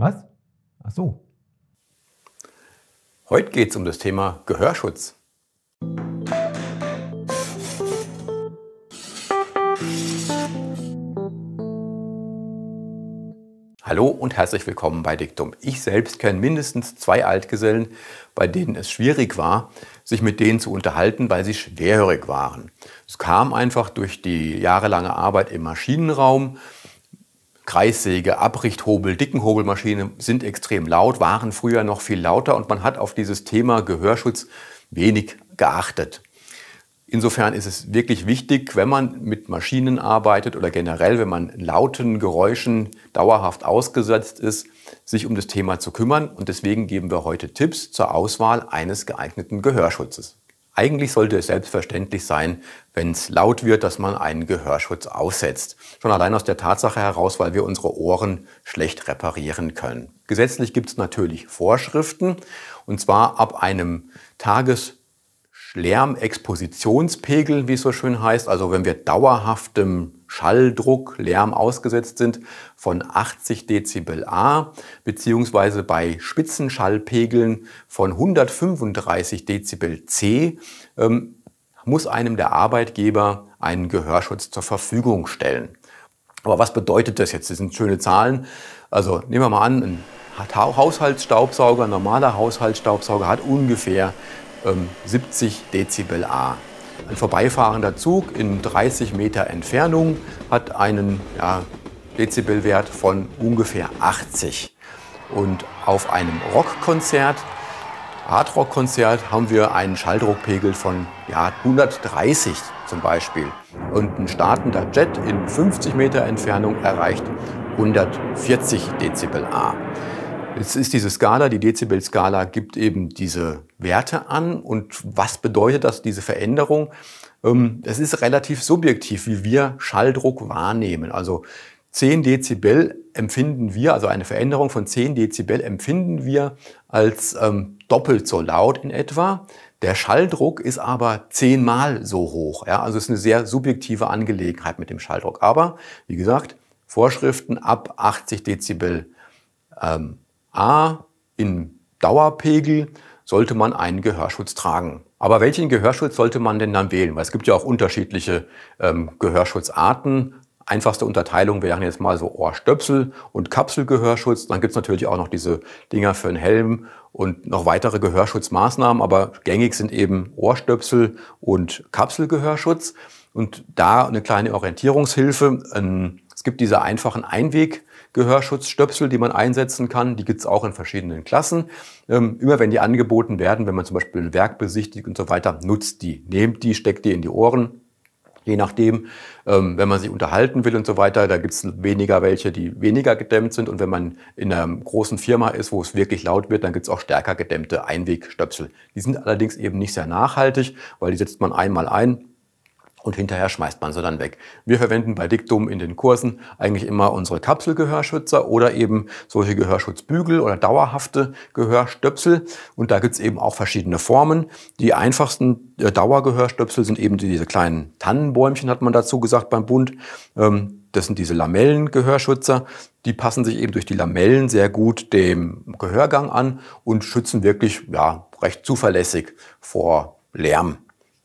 Was? Ach so. Heute geht es um das Thema Gehörschutz. Hallo und herzlich willkommen bei Diktum. Ich selbst kenne mindestens zwei Altgesellen, bei denen es schwierig war, sich mit denen zu unterhalten, weil sie schwerhörig waren. Es kam einfach durch die jahrelange Arbeit im Maschinenraum, Kreissäge, Abrichthobel, Dickenhobelmaschine sind extrem laut, waren früher noch viel lauter und man hat auf dieses Thema Gehörschutz wenig geachtet. Insofern ist es wirklich wichtig, wenn man mit Maschinen arbeitet oder generell, wenn man lauten Geräuschen dauerhaft ausgesetzt ist, sich um das Thema zu kümmern. Und deswegen geben wir heute Tipps zur Auswahl eines geeigneten Gehörschutzes. Eigentlich sollte es selbstverständlich sein, wenn es laut wird, dass man einen Gehörschutz aussetzt. Schon allein aus der Tatsache heraus, weil wir unsere Ohren schlecht reparieren können. Gesetzlich gibt es natürlich Vorschriften, und zwar ab einem Tageslärmexpositionspegel, wie es so schön heißt, also wenn wir dauerhaftem Schalldruck, Lärm ausgesetzt sind, von 80 Dezibel A beziehungsweise bei Spitzenschallpegeln von 135 Dezibel C ähm, muss einem der Arbeitgeber einen Gehörschutz zur Verfügung stellen. Aber was bedeutet das jetzt? Das sind schöne Zahlen. Also nehmen wir mal an, ein Haushaltsstaubsauger, ein normaler Haushaltsstaubsauger hat ungefähr ähm, 70 Dezibel A. Ein vorbeifahrender Zug in 30 Meter Entfernung hat einen ja, Dezibelwert von ungefähr 80. Und auf einem Rockkonzert, Hardrockkonzert, haben wir einen Schalldruckpegel von ja, 130 zum Beispiel. Und ein startender Jet in 50 Meter Entfernung erreicht 140 Dezibel A. Jetzt ist diese Skala, die Dezibel-Skala gibt eben diese Werte an. Und was bedeutet das, diese Veränderung? Ähm, es ist relativ subjektiv, wie wir Schalldruck wahrnehmen. Also 10 Dezibel empfinden wir, also eine Veränderung von 10 Dezibel empfinden wir als ähm, doppelt so laut in etwa. Der Schalldruck ist aber zehnmal so hoch. Ja? Also es ist eine sehr subjektive Angelegenheit mit dem Schalldruck. Aber wie gesagt, Vorschriften ab 80 Dezibel ähm, A, in Dauerpegel sollte man einen Gehörschutz tragen. Aber welchen Gehörschutz sollte man denn dann wählen? Weil es gibt ja auch unterschiedliche ähm, Gehörschutzarten. Einfachste Unterteilung wären jetzt mal so Ohrstöpsel und Kapselgehörschutz. Dann gibt es natürlich auch noch diese Dinger für einen Helm und noch weitere Gehörschutzmaßnahmen. Aber gängig sind eben Ohrstöpsel und Kapselgehörschutz. Und da eine kleine Orientierungshilfe. Ähm, es gibt diese einfachen Einweg- Gehörschutzstöpsel, die man einsetzen kann. Die gibt's auch in verschiedenen Klassen. Ähm, immer wenn die angeboten werden, wenn man zum Beispiel ein Werk besichtigt und so weiter, nutzt die. Nehmt die, steckt die in die Ohren. Je nachdem, ähm, wenn man sich unterhalten will und so weiter, da gibt's weniger welche, die weniger gedämmt sind. Und wenn man in einer großen Firma ist, wo es wirklich laut wird, dann gibt's auch stärker gedämmte Einwegstöpsel. Die sind allerdings eben nicht sehr nachhaltig, weil die setzt man einmal ein, und hinterher schmeißt man sie dann weg. Wir verwenden bei Diktum in den Kursen eigentlich immer unsere Kapselgehörschützer oder eben solche Gehörschutzbügel oder dauerhafte Gehörstöpsel. Und da gibt's eben auch verschiedene Formen. Die einfachsten äh, Dauergehörstöpsel sind eben diese kleinen Tannenbäumchen, hat man dazu gesagt beim Bund. Ähm, das sind diese Lamellengehörschützer. Die passen sich eben durch die Lamellen sehr gut dem Gehörgang an und schützen wirklich ja, recht zuverlässig vor Lärm.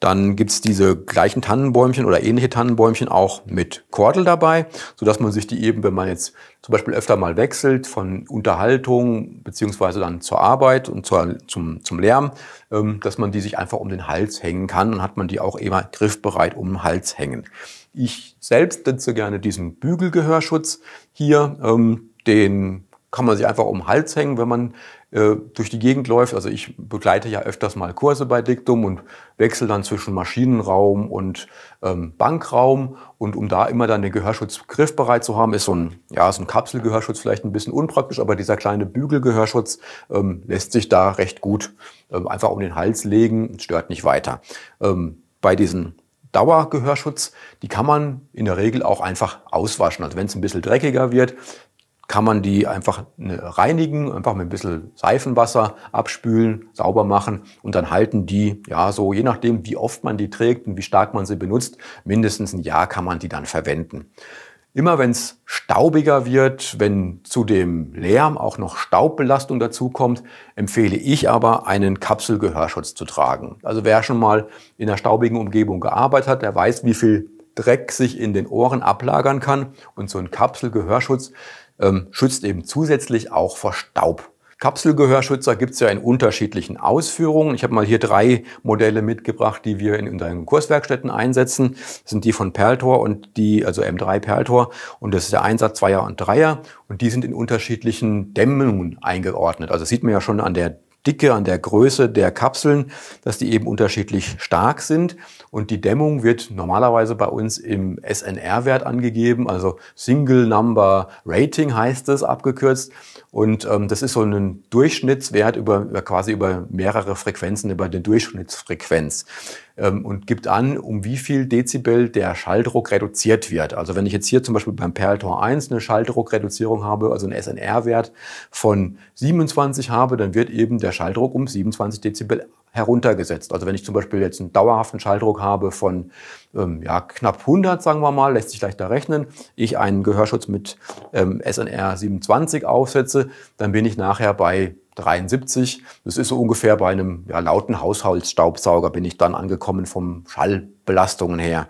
Dann gibt es diese gleichen Tannenbäumchen oder ähnliche Tannenbäumchen auch mit Kordel dabei, sodass man sich die eben, wenn man jetzt zum Beispiel öfter mal wechselt von Unterhaltung bzw. dann zur Arbeit und zur, zum, zum Lärm, ähm, dass man die sich einfach um den Hals hängen kann und hat man die auch immer griffbereit um den Hals hängen. Ich selbst nutze gerne diesen Bügelgehörschutz hier, ähm, den kann man sich einfach um den Hals hängen, wenn man äh, durch die Gegend läuft. Also ich begleite ja öfters mal Kurse bei Diktum und wechsle dann zwischen Maschinenraum und ähm, Bankraum. Und um da immer dann den Gehörschutz griffbereit zu haben, ist so ein, ja, so ein Kapselgehörschutz vielleicht ein bisschen unpraktisch, aber dieser kleine Bügelgehörschutz ähm, lässt sich da recht gut ähm, einfach um den Hals legen und stört nicht weiter. Ähm, bei diesen Dauergehörschutz, die kann man in der Regel auch einfach auswaschen. Also wenn es ein bisschen dreckiger wird, kann man die einfach ne, reinigen, einfach mit ein bisschen Seifenwasser abspülen, sauber machen und dann halten die, ja, so je nachdem, wie oft man die trägt und wie stark man sie benutzt, mindestens ein Jahr kann man die dann verwenden. Immer wenn es staubiger wird, wenn zu dem Lärm auch noch Staubbelastung dazukommt, empfehle ich aber, einen Kapselgehörschutz zu tragen. Also wer schon mal in einer staubigen Umgebung gearbeitet hat, der weiß, wie viel Dreck sich in den Ohren ablagern kann. Und so ein Kapselgehörschutz ähm, schützt eben zusätzlich auch vor Staub. Kapselgehörschützer gibt es ja in unterschiedlichen Ausführungen. Ich habe mal hier drei Modelle mitgebracht, die wir in unseren Kurswerkstätten einsetzen. Das sind die von Perltor und die, also M3 Perltor. Und das ist der Einsatz Zweier und Dreier. Und die sind in unterschiedlichen Dämmungen eingeordnet. Also sieht man ja schon an der Dicke, an der Größe der Kapseln, dass die eben unterschiedlich stark sind. Und die Dämmung wird normalerweise bei uns im SNR-Wert angegeben, also Single Number Rating heißt es abgekürzt. Und ähm, das ist so ein Durchschnittswert über, quasi über mehrere Frequenzen, über eine Durchschnittsfrequenz. Ähm, und gibt an, um wie viel Dezibel der Schalldruck reduziert wird. Also wenn ich jetzt hier zum Beispiel beim Perltor 1 eine Schalldruckreduzierung habe, also einen SNR-Wert von 27 habe, dann wird eben der Schalldruck um 27 Dezibel heruntergesetzt. Also wenn ich zum Beispiel jetzt einen dauerhaften Schalldruck habe von ähm, ja, knapp 100, sagen wir mal, lässt sich leichter rechnen, ich einen Gehörschutz mit ähm, SNR 27 aufsetze, dann bin ich nachher bei 73. Das ist so ungefähr bei einem ja, lauten Haushaltsstaubsauger bin ich dann angekommen vom Schall. Belastungen her.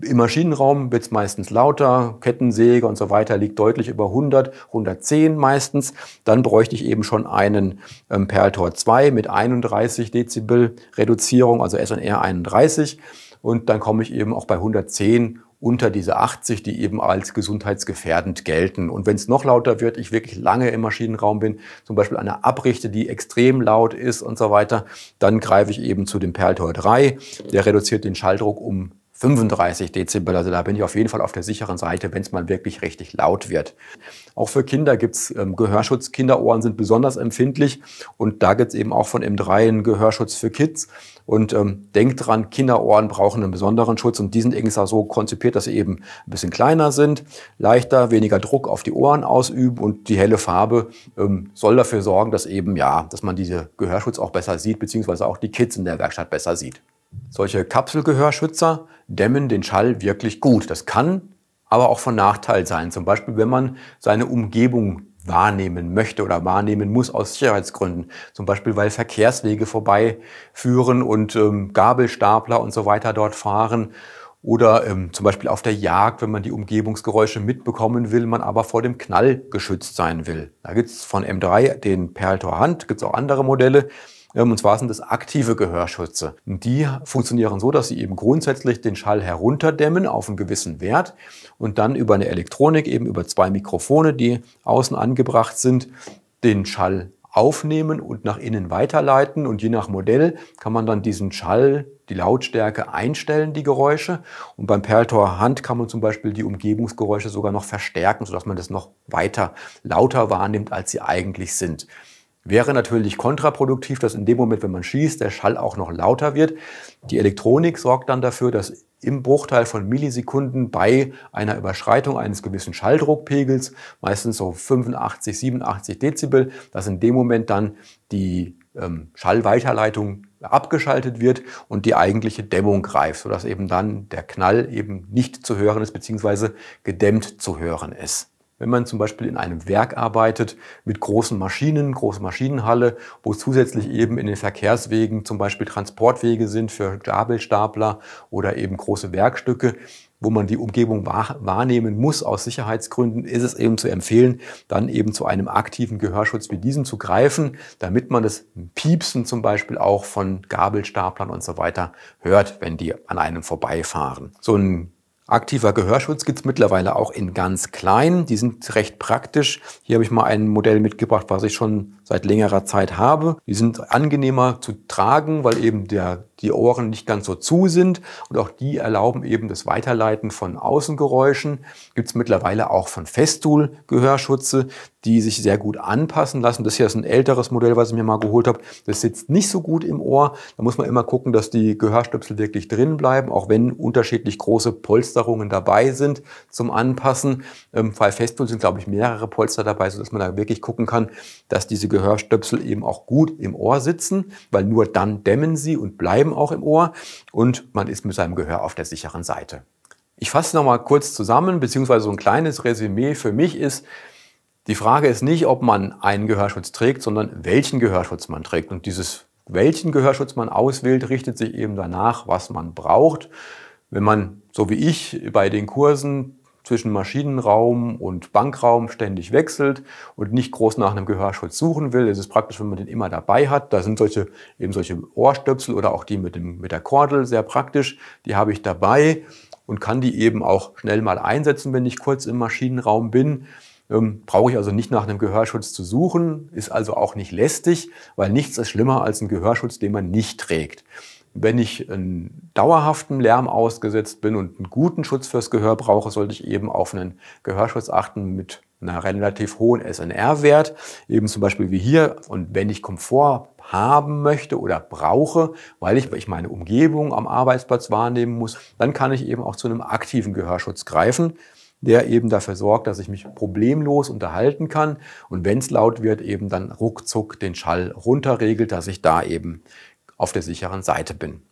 Im Maschinenraum wird es meistens lauter, Kettensäge und so weiter liegt deutlich über 100, 110 meistens. Dann bräuchte ich eben schon einen ähm, Perltor 2 mit 31 Dezibel Reduzierung, also SNR 31. Und dann komme ich eben auch bei 110 unter diese 80, die eben als gesundheitsgefährdend gelten. Und wenn es noch lauter wird, ich wirklich lange im Maschinenraum bin, zum Beispiel eine Abrichte, die extrem laut ist und so weiter, dann greife ich eben zu dem Perltor 3. Der reduziert den Schalldruck um 35 Dezibel. Also da bin ich auf jeden Fall auf der sicheren Seite, wenn es mal wirklich richtig laut wird. Auch für Kinder gibt es ähm, Gehörschutz. Kinderohren sind besonders empfindlich und da gibt es eben auch von M3 einen Gehörschutz für Kids. Und ähm, denkt dran, Kinderohren brauchen einen besonderen Schutz und die sind irgendwie so konzipiert, dass sie eben ein bisschen kleiner sind, leichter, weniger Druck auf die Ohren ausüben und die helle Farbe ähm, soll dafür sorgen, dass eben ja, dass man diese Gehörschutz auch besser sieht, beziehungsweise auch die Kids in der Werkstatt besser sieht. Solche Kapselgehörschützer dämmen den Schall wirklich gut. Das kann aber auch von Nachteil sein. Zum Beispiel, wenn man seine Umgebung wahrnehmen möchte oder wahrnehmen muss aus Sicherheitsgründen. Zum Beispiel, weil Verkehrswege vorbeiführen und ähm, Gabelstapler und so weiter dort fahren. Oder ähm, zum Beispiel auf der Jagd, wenn man die Umgebungsgeräusche mitbekommen will, man aber vor dem Knall geschützt sein will. Da gibt es von M3 den Perltor Hand, gibt es auch andere Modelle. Ähm, und zwar sind das aktive Gehörschütze. die funktionieren so, dass sie eben grundsätzlich den Schall herunterdämmen auf einen gewissen Wert und dann über eine Elektronik, eben über zwei Mikrofone, die außen angebracht sind, den Schall aufnehmen und nach innen weiterleiten. Und je nach Modell kann man dann diesen Schall, die Lautstärke einstellen, die Geräusche. Und beim Perltor Hand kann man zum Beispiel die Umgebungsgeräusche sogar noch verstärken, sodass man das noch weiter lauter wahrnimmt, als sie eigentlich sind. Wäre natürlich kontraproduktiv, dass in dem Moment, wenn man schießt, der Schall auch noch lauter wird. Die Elektronik sorgt dann dafür, dass im Bruchteil von Millisekunden bei einer Überschreitung eines gewissen Schalldruckpegels, meistens so 85, 87 Dezibel, dass in dem Moment dann die ähm, Schallweiterleitung abgeschaltet wird und die eigentliche Dämmung greift, sodass eben dann der Knall eben nicht zu hören ist, beziehungsweise gedämmt zu hören ist. Wenn man zum Beispiel in einem Werk arbeitet mit großen Maschinen, große Maschinenhalle, wo zusätzlich eben in den Verkehrswegen zum Beispiel Transportwege sind für Gabelstapler oder eben große Werkstücke, wo man die Umgebung wahrnehmen muss aus Sicherheitsgründen, ist es eben zu empfehlen, dann eben zu einem aktiven Gehörschutz wie diesem zu greifen, damit man das Piepsen zum Beispiel auch von Gabelstaplern und so weiter hört, wenn die an einem vorbeifahren. So ein Aktiver Gehörschutz gibt es mittlerweile auch in ganz klein. Die sind recht praktisch. Hier habe ich mal ein Modell mitgebracht, was ich schon seit längerer Zeit habe. Die sind angenehmer zu tragen, weil eben der die Ohren nicht ganz so zu sind. Und auch die erlauben eben das Weiterleiten von Außengeräuschen. Gibt es mittlerweile auch von Festool Gehörschutze, die sich sehr gut anpassen lassen. Das hier ist ein älteres Modell, was ich mir mal geholt habe. Das sitzt nicht so gut im Ohr. Da muss man immer gucken, dass die Gehörstöpsel wirklich drin bleiben, auch wenn unterschiedlich große Polsterungen dabei sind zum Anpassen. Im ähm, Fall Festool sind, glaube ich, mehrere Polster dabei, sodass man da wirklich gucken kann, dass diese Gehörstöpsel eben auch gut im Ohr sitzen, weil nur dann dämmen sie und bleiben Lärm auch im Ohr und man ist mit seinem Gehör auf der sicheren Seite. Ich fasse nochmal kurz zusammen, beziehungsweise so ein kleines Resümee für mich ist, die Frage ist nicht, ob man einen Gehörschutz trägt, sondern welchen Gehörschutz man trägt. Und dieses welchen Gehörschutz man auswählt, richtet sich eben danach, was man braucht. Wenn man, so wie ich, bei den Kursen zwischen Maschinenraum und Bankraum ständig wechselt und nicht groß nach einem Gehörschutz suchen will, Es ist praktisch, wenn man den immer dabei hat. Da sind solche, eben solche Ohrstöpsel oder auch die mit, dem, mit der Kordel sehr praktisch. Die habe ich dabei und kann die eben auch schnell mal einsetzen, wenn ich kurz im Maschinenraum bin. Ähm, brauche ich also nicht nach einem Gehörschutz zu suchen, ist also auch nicht lästig, weil nichts ist schlimmer als ein Gehörschutz, den man nicht trägt. Wenn ich einen dauerhaften Lärm ausgesetzt bin und einen guten Schutz fürs Gehör brauche, sollte ich eben auf einen Gehörschutz achten mit einer relativ hohen SNR-Wert, eben zum Beispiel wie hier. Und wenn ich Komfort haben möchte oder brauche, weil ich, weil ich meine Umgebung am Arbeitsplatz wahrnehmen muss, dann kann ich eben auch zu einem aktiven Gehörschutz greifen, der eben dafür sorgt, dass ich mich problemlos unterhalten kann und wenn es laut wird, eben dann ruckzuck den Schall runterregelt, dass ich da eben auf der sicheren Seite bin.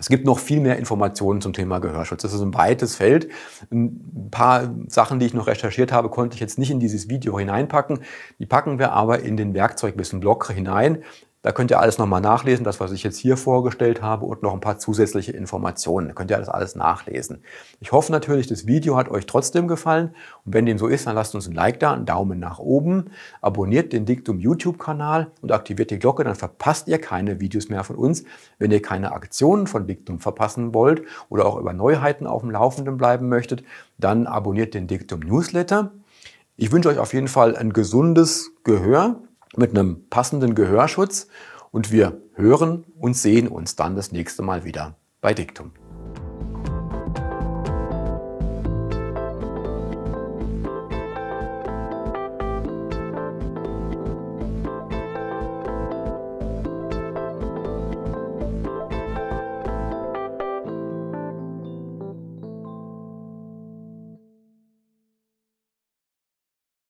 Es gibt noch viel mehr Informationen zum Thema Gehörschutz. Das ist ein weites Feld. Ein paar Sachen, die ich noch recherchiert habe, konnte ich jetzt nicht in dieses Video hineinpacken. Die packen wir aber in den Werkzeugwissen-Blog hinein. Da könnt ihr alles nochmal nachlesen, das, was ich jetzt hier vorgestellt habe und noch ein paar zusätzliche Informationen. Da könnt ihr das alles nachlesen. Ich hoffe natürlich, das Video hat euch trotzdem gefallen. Und wenn dem so ist, dann lasst uns ein Like da, einen Daumen nach oben, abonniert den Diktum YouTube-Kanal und aktiviert die Glocke, dann verpasst ihr keine Videos mehr von uns. Wenn ihr keine Aktionen von Diktum verpassen wollt oder auch über Neuheiten auf dem Laufenden bleiben möchtet, dann abonniert den Diktum Newsletter. Ich wünsche euch auf jeden Fall ein gesundes Gehör mit einem passenden Gehörschutz und wir hören und sehen uns dann das nächste Mal wieder bei Diktum.